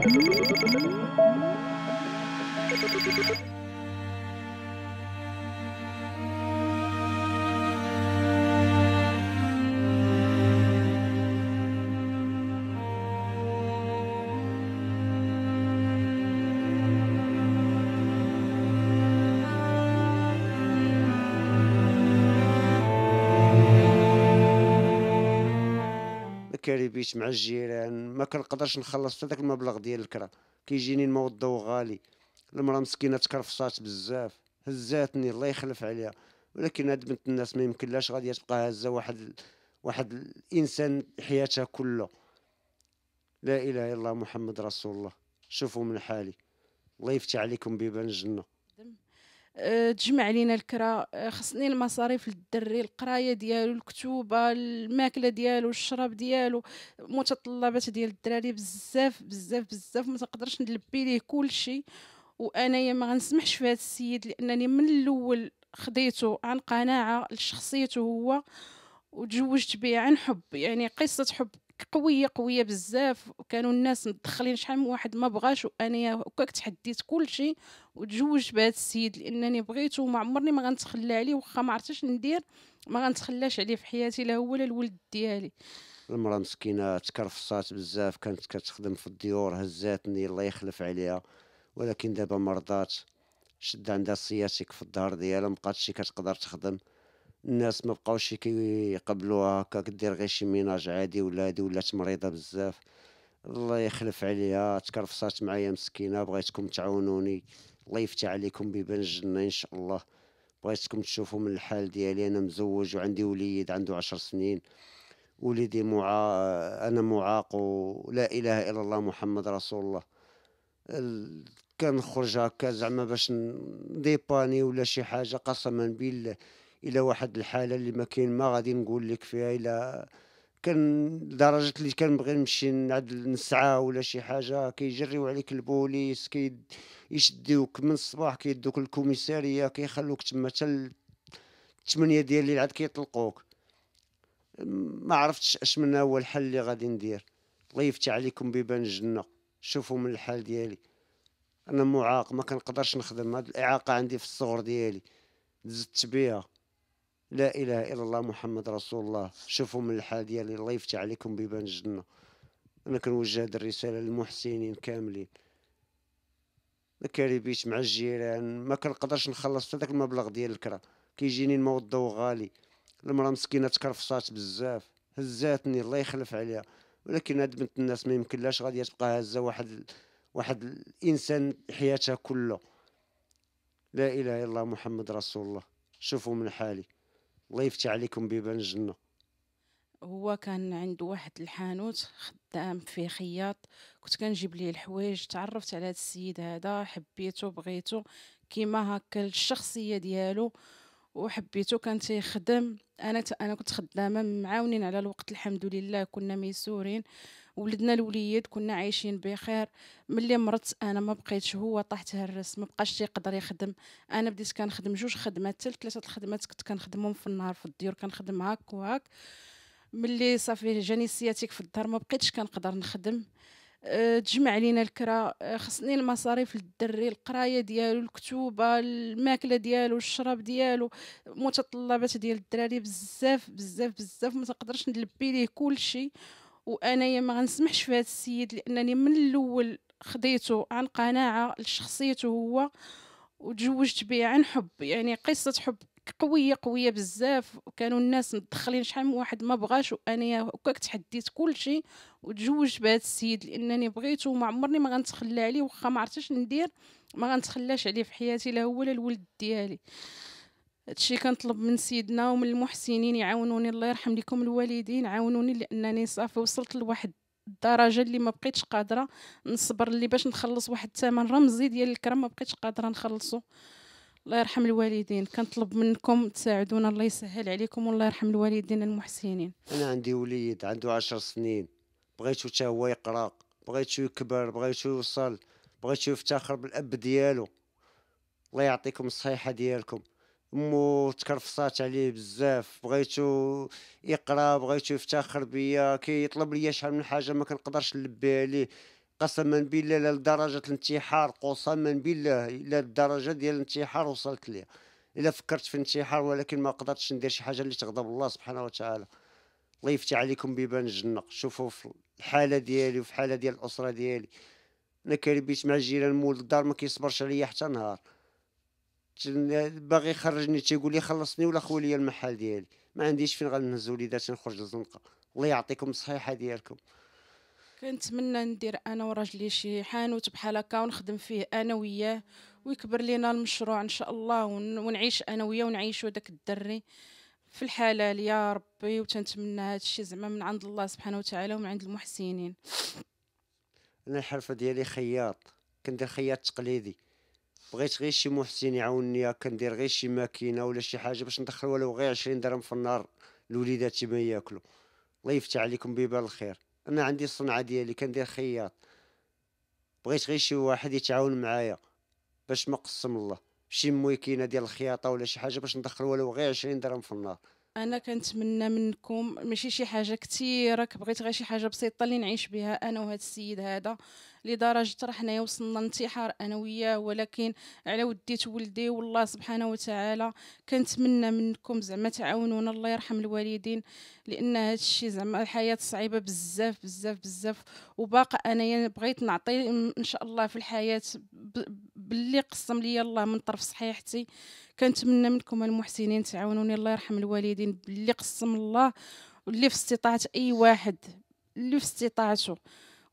Thank you. كاريبيت مع الجيران ما كنقدرش نخلص حتى داك المبلغ ديال الكرا كيجيني الموضوع غالي المراه مسكينه تكرفصات بزاف هزاتني الله يخلف عليها ولكن هاد بنت الناس ما يمكنلاش غادي تبقى هازه واحد واحد الانسان حياتها كله لا اله الا الله محمد رسول الله شوفوا من حالي الله يفتح عليكم بيبان الجنه آه، تجمع علينا الكرا آه، خصني المصاريف للدري القرايه ديالو الكتوبه الماكله ديالو الشراب ديالو متطلبات ديال الدراري بزاف بزاف بزاف ما تقدرش نلبي ليه كلشي وانايا ما غنسمحش في هذا السيد لانني من الاول خديته عن قناعه لشخصيته هو وتزوجت به عن حب يعني قصه حب قويه قويه بزاف وكانوا الناس مدخلين شحال من واحد ما بغاش وانايا هكاك تحديت كلشي وتزوج بهذا السيد لانني بغيته وما عمرني ما غنتخلى عليه واخا ما عرفتش ندير ما غنتخلاش عليه في حياتي لا هو لا الولد ديالي المراه مسكينه تكرفصات بزاف كانت كتخدم في الديور هزاتني الله يخلف عليها ولكن دابا مرضات شد عندها سياسيك في الدار ديالها مبقاتش كتقدر تخدم الناس ما بقاوش كيقبلوها هكا كدير غير شي ميناج عادي ولا هادي ولات مريضه بزاف الله يخلف عليها تكرفصات معايا مسكينه بغيتكم تعاونوني الله يفتح عليكم بيبان الجنه ان شاء الله بغيتكم تشوفوا من الحال ديالي انا مزوج وعندي وليد عنده عشر سنين وليدي معا انا معاق ولا اله الا الله محمد رسول الله ال... كنخرج هكا زعما باش نديباني ولا شي حاجه قسما بالله الى واحد الحاله اللي ما كاين ما غادي نقول لك فيها الى كان لدرجه اللي كنبغي نمشي نعد نسعى ولا شي حاجه كيجريو عليك البوليس كي يشديوك من الصباح كيدوك الكوميساريه كيخلوك تما تل 8 ديال الليل عاد كيطلقوك ما عرفتش اش من هو الحل اللي غادي ندير الله يفتح عليكم بيبان الجنه شوفوا من الحال ديالي انا معاق ما كنقدرش نخدم هاد الاعاقه عندي في الصغر ديالي تزدت بيها لا اله الا الله محمد رسول الله شوفوا من الحال ديالي الله يفتح عليكم بيبان الجنه انا كنوجه هذه الرساله للمحسنين كاملين ما كاريبيش مع الجيران ما كنقدرش نخلص حتى داك المبلغ ديال الكرا كيجيني الماء والضو غالي المراه مسكينه تكرفصات بزاف هزاتني الله يخلف عليها ولكن هاد بنت الناس ما يمكنلاش غادي تبقى هازه واحد واحد الانسان حياته كله لا اله الا الله محمد رسول الله شوفوا من حالي الله يفتح عليكم بيبان الجنه هو كان عنده واحد الحانوت خدام فيه خياط كنت كنجيب ليه الحوايج تعرفت على هذا السيد هذا حبيته بغيته كيما هكا الشخصيه ديالو وحبيته كان تيخدم انا انا كنت خدامه معاونين على الوقت الحمد لله كنا ميسورين ولدنا الوليد كنا عايشين بخير ملي مرضت انا ما بقيتش هو طاحت هرس ما بقاش يقدر يخدم انا بديت كنخدم جوج خدمات حتى ثلاثه الخدمات كنت كنخدمهم في النهار في الديور كنخدم هاك وهاك ملي صافي جاني السياتيك في الدار ما بقيتش كنقدر نخدم أه، تجمع علينا الكرا أه، خصني المصاريف للدري القرايه ديالو الكتوبه الماكله ديالو الشراب ديالو متطلبات ديال الدراري بزاف بزاف بزاف ما تقدرش نلبي ليه كلشي وانايا ما غنسمحش في هذا السيد لانني من الاول خديته عن قناعه لشخصيته هو وتزوجت به عن حب يعني قصه حب قويه قويه بزاف وكانوا الناس مدخلين شحال من واحد ما بغاش وانايا هكاك تحديت كلشي وتزوجت بهذا السيد لانني بغيته وما عمرني ما غنتخلى عليه واخا ما عرفتش ندير ما غنتخلاش عليه في حياتي لا هو لا الولد ديالي هادشي كنطلب من سيدنا ومن المحسنين يعاونوني الله يرحم لكم الوالدين عاونوني لانني صافي وصلت لواحد الدرجه اللي ما بقيتش قادره نصبر اللي باش نخلص واحد الثمن رمزي ديال الكرم ما بقيتش قادره نخلصه الله يرحم الوالدين كنطلب منكم تساعدونا الله يسهل عليكم والله يرحم الوالدين المحسنين انا عندي وليد عنده عشر سنين بغيته حتى هو يقرا بغيته يكبر بغيته يوصل بغيته يفتخر بالاب ديالو الله يعطيكم الصحيحه ديالكم مو تكرفصات عليه بزاف بغيتو يقرا بغيتو يفتخر بيا كيطلب ليا شحال من حاجه ما كنقدرش نلبي عليه قسما بالله لدرجه الانتحار قسما بالله الى الدرجه ديال الانتحار وصلت ليها الا فكرت في الانتحار ولكن ما قدرتش ندير شي حاجه اللي تغضب الله سبحانه وتعالى الله يفتح عليكم بيبان الجنه شوفوا في الحاله ديالي وفي الحاله ديال الاسره ديالي انا كربيت مع الجيران مول الدار ما كيصبرش عليا حتى نهار باغي يخرجني تيقول لي خلصني ولا خوي لي المحل ديالي ما عنديش فين غنهز وليدات نخرج للزنقه الله يعطيكم الصحيحه ديالكم كنتمنى ندير انا وراجلي شي حانوت بحال هكا ونخدم فيه انا وياه ويكبر لينا المشروع ان شاء الله ونعيش انا وياه ونعيشو داك الدري في الحلال يا ربي وتنتمنى هذا الشيء زعما من عند الله سبحانه وتعالى ومن عند المحسنين انا الحرفه ديالي خياط كندير خياط تقليدي بغيت غير شي محسن يعاوني كندير غير شي ماكينه ولا شي حاجه باش ندخل ولو غير 20 درهم في النهار لوليداتي ما ياكلوا الله يفتح عليكم ببال الخير انا عندي الصنعه ديالي كندير خياط بغيت غير شي واحد يتعاون معايا باش ما قسم الله شي مويكينه ديال الخياطه ولا شي حاجه باش ندخل ولو غير 20 درهم في النهار انا كنتمنى منكم ماشي شي حاجه كثيره بغيت غير شي حاجه بسيطه اللي نعيش بها انا وهذا السيد هذا لدرجه راه حنايا وصلنا لانتحار انا وياه ولكن على وديت ولدي والله سبحانه وتعالى كنتمنى منكم زعما تعاونونا الله يرحم الوالدين لان هذا الشيء زعما الحياه صعيبه بزاف بزاف بزاف وباقى انايا بغيت نعطي ان شاء الله في الحياه باللي قسم لي الله من طرف صحيحتي كنتمنى منكم المحسنين تعاونوني الله يرحم الوالدين باللي قسم الله واللي في استطاعه اي واحد اللي في استطاعته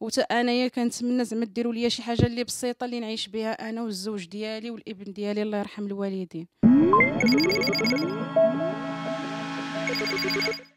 وتا انايا كنتمنى زعما ديروا ليا شي حاجه اللي بسيطه اللي نعيش بها انا والزوج ديالي والابن ديالي الله يرحم الوالدين